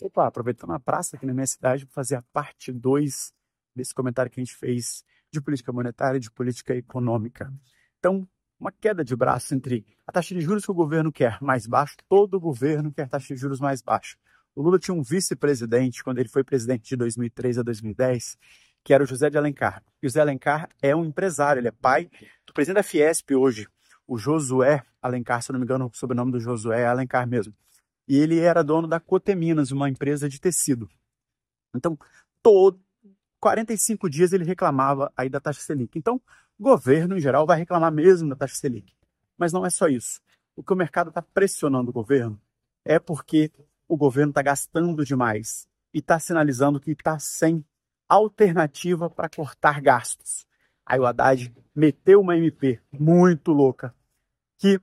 opa, aproveitando a praça aqui na minha cidade, vou fazer a parte 2 desse comentário que a gente fez de política monetária e de política econômica. Então, uma queda de braço entre a taxa de juros que o governo quer mais baixo. todo governo quer taxa de juros mais baixa. O Lula tinha um vice-presidente, quando ele foi presidente de 2003 a 2010, que era o José de Alencar. E o José Alencar é um empresário, ele é pai do presidente da Fiesp hoje, o Josué Alencar, se não me engano, o sobrenome do Josué é Alencar mesmo. E ele era dono da Coteminas, uma empresa de tecido. Então, todo 45 dias ele reclamava aí da taxa Selic. Então, o governo em geral vai reclamar mesmo da taxa Selic. Mas não é só isso. O que o mercado está pressionando o governo é porque o governo está gastando demais e está sinalizando que está sem alternativa para cortar gastos. Aí o Haddad meteu uma MP muito louca que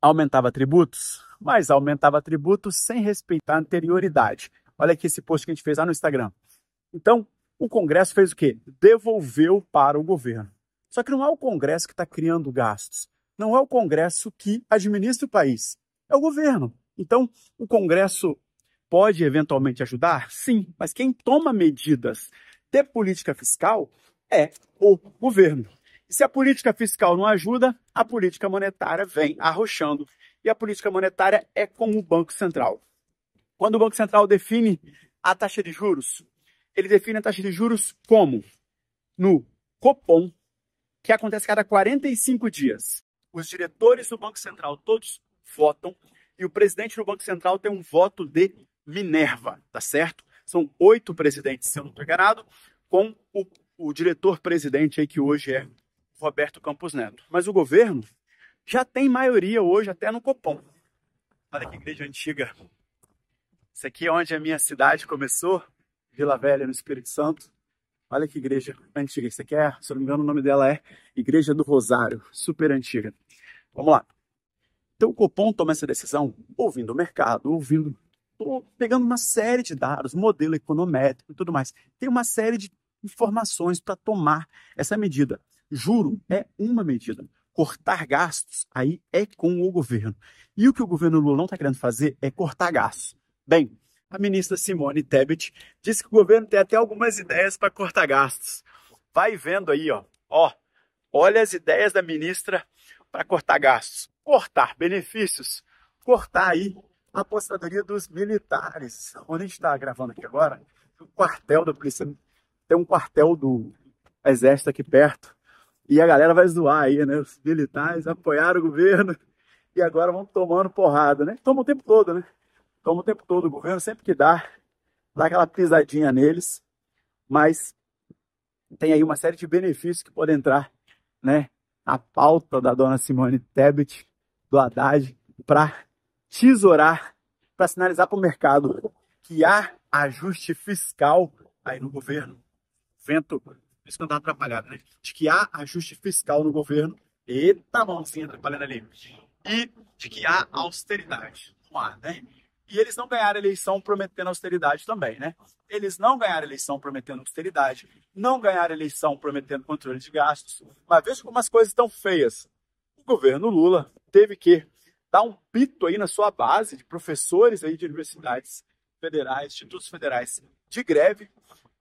aumentava tributos, mas aumentava tributos sem respeitar a anterioridade. Olha aqui esse post que a gente fez lá no Instagram. Então, o Congresso fez o quê? Devolveu para o governo. Só que não é o Congresso que está criando gastos. Não é o Congresso que administra o país. É o governo. Então, o Congresso pode eventualmente ajudar? Sim, mas quem toma medidas de política fiscal é o governo. E se a política fiscal não ajuda, a política monetária vem arrochando. E a política monetária é como o Banco Central. Quando o Banco Central define a taxa de juros, ele define a taxa de juros como no Copom, que acontece cada 45 dias. Os diretores do Banco Central todos votam e o presidente do Banco Central tem um voto de Minerva, tá certo? São oito presidentes, se eu não estou enganado, com o, o diretor-presidente aí que hoje é Roberto Campos Neto. Mas o governo já tem maioria hoje até no Copom. Olha que igreja antiga. Isso aqui é onde a minha cidade começou, Vila Velha, no Espírito Santo. Olha que igreja antiga. Isso aqui é, se eu não me engano, o nome dela é Igreja do Rosário, super antiga. Vamos lá. Então o Copom toma essa decisão ouvindo o mercado, ouvindo, pegando uma série de dados, modelo econométrico e tudo mais. Tem uma série de informações para tomar essa medida. Juro é uma medida. Cortar gastos aí é com o governo. E o que o governo Lula não está querendo fazer é cortar gastos. Bem, a ministra Simone Tebet disse que o governo tem até algumas ideias para cortar gastos. Vai vendo aí, ó. ó. Olha as ideias da ministra para cortar gastos. Cortar benefícios, cortar aí a aposentadoria dos militares. Onde a gente está gravando aqui agora, o quartel da polícia. Tem um quartel do exército aqui perto. E a galera vai zoar aí, né? Os militares apoiaram o governo e agora vão tomando porrada, né? Toma o tempo todo, né? Toma o tempo todo. O governo sempre que dá, dá aquela pisadinha neles, mas tem aí uma série de benefícios que podem entrar, né? A pauta da dona Simone Tebet, do Haddad, para tesourar, para sinalizar para o mercado que há ajuste fiscal aí no governo. vento por isso que não está atrapalhado, né? De que há ajuste fiscal no governo. Eita, mãozinha atrapalhando ali. E de que há austeridade. Vamos lá, né? E eles não ganharam eleição prometendo austeridade também, né? Eles não ganharam eleição prometendo austeridade, não ganharam eleição prometendo controle de gastos. Mas veja como as coisas estão feias. O governo Lula teve que dar um pito aí na sua base de professores aí de universidades federais, institutos federais de greve,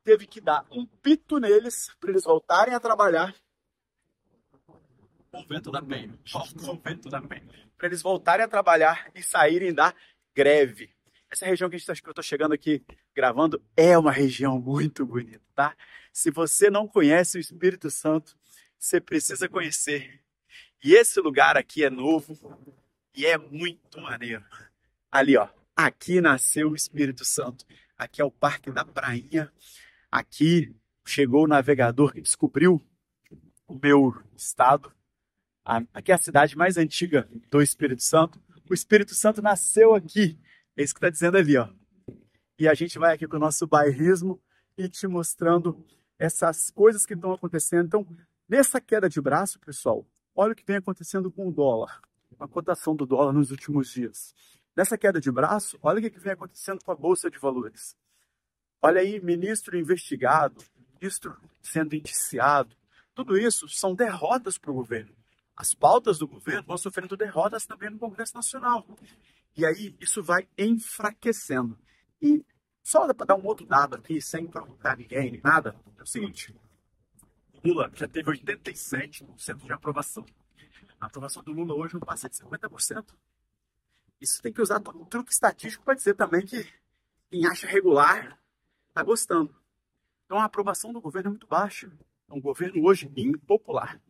teve que dar um pito neles para eles voltarem a trabalhar. Vento da Penha. vento da Penha. Para eles voltarem a trabalhar e saírem da greve. Essa região que, a gente tá, que eu estou chegando aqui gravando é uma região muito bonita, tá? Se você não conhece o Espírito Santo, você precisa conhecer. E esse lugar aqui é novo e é muito maneiro. Ali, ó, aqui nasceu o Espírito Santo. Aqui é o Parque da Prainha. Aqui chegou o navegador que descobriu o meu estado. Aqui é a cidade mais antiga do Espírito Santo. O Espírito Santo nasceu aqui. É isso que está dizendo ali, ó. E a gente vai aqui com o nosso bairrismo e te mostrando essas coisas que estão acontecendo. Então, nessa queda de braço, pessoal, olha o que vem acontecendo com o dólar, com a cotação do dólar nos últimos dias. Nessa queda de braço, olha o que vem acontecendo com a bolsa de valores. Olha aí, ministro investigado, ministro sendo indiciado. Tudo isso são derrotas para o governo. As pautas do governo vão sofrendo derrotas também no Congresso Nacional. E aí isso vai enfraquecendo. E só para dar um outro dado aqui, sem perguntar ninguém, nada, é o seguinte: Lula já teve 87% de aprovação. A aprovação do Lula hoje não passa de 50%. Isso tem que usar um truque estatístico para dizer também que quem acha regular está gostando. Então a aprovação do governo é muito baixa. É um governo hoje impopular.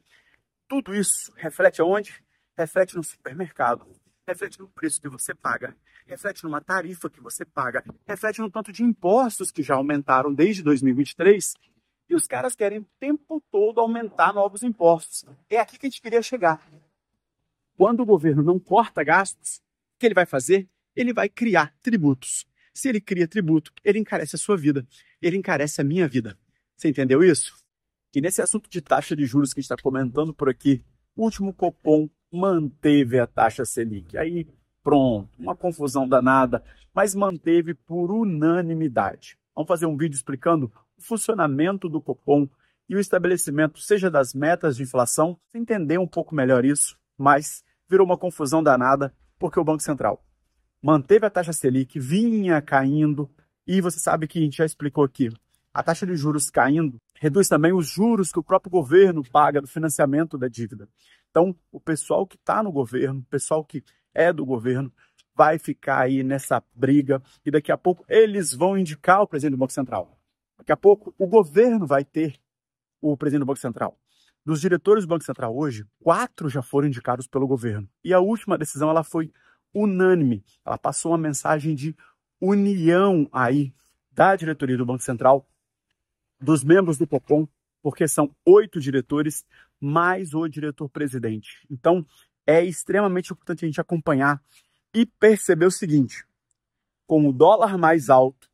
Tudo isso reflete aonde? Reflete no supermercado, reflete no preço que você paga, reflete numa tarifa que você paga, reflete no tanto de impostos que já aumentaram desde 2023 e os caras querem o tempo todo aumentar novos impostos. É aqui que a gente queria chegar. Quando o governo não corta gastos, o que ele vai fazer? Ele vai criar tributos. Se ele cria tributo, ele encarece a sua vida, ele encarece a minha vida. Você entendeu isso? E nesse assunto de taxa de juros que a gente está comentando por aqui, o último Copom manteve a taxa Selic. Aí, pronto, uma confusão danada, mas manteve por unanimidade. Vamos fazer um vídeo explicando o funcionamento do Copom e o estabelecimento, seja das metas de inflação, entender um pouco melhor isso, mas virou uma confusão danada porque o Banco Central manteve a taxa Selic, vinha caindo, e você sabe que a gente já explicou aqui, a taxa de juros caindo reduz também os juros que o próprio governo paga do financiamento da dívida. Então, o pessoal que está no governo, o pessoal que é do governo, vai ficar aí nessa briga e daqui a pouco eles vão indicar o presidente do Banco Central. Daqui a pouco o governo vai ter o presidente do Banco Central. Dos diretores do Banco Central hoje, quatro já foram indicados pelo governo. E a última decisão ela foi unânime. Ela passou uma mensagem de união aí da diretoria do Banco Central, dos membros do Copom, porque são oito diretores mais o diretor-presidente. Então, é extremamente importante a gente acompanhar e perceber o seguinte: com o dólar mais alto,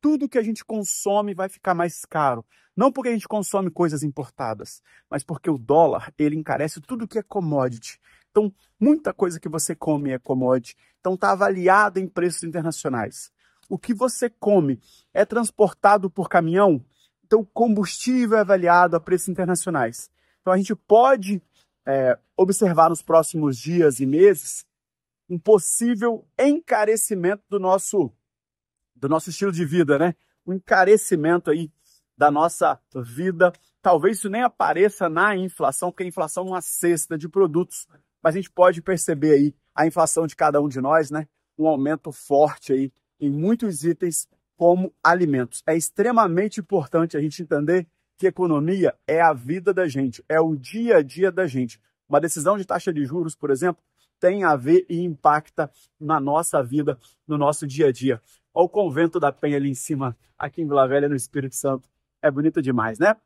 tudo que a gente consome vai ficar mais caro. Não porque a gente consome coisas importadas, mas porque o dólar ele encarece tudo que é commodity. Então, muita coisa que você come é commodity. Então, está avaliado em preços internacionais. O que você come é transportado por caminhão? Então, combustível é avaliado a preços internacionais. Então, a gente pode é, observar nos próximos dias e meses um possível encarecimento do nosso, do nosso estilo de vida, né? Um encarecimento aí da nossa vida. Talvez isso nem apareça na inflação, porque a inflação é uma cesta de produtos mas a gente pode perceber aí a inflação de cada um de nós, né? Um aumento forte aí em muitos itens como alimentos. É extremamente importante a gente entender que economia é a vida da gente, é o dia a dia da gente. Uma decisão de taxa de juros, por exemplo, tem a ver e impacta na nossa vida, no nosso dia a dia. Olha o convento da Penha ali em cima, aqui em Vila Velha, no Espírito Santo. É bonito demais, né?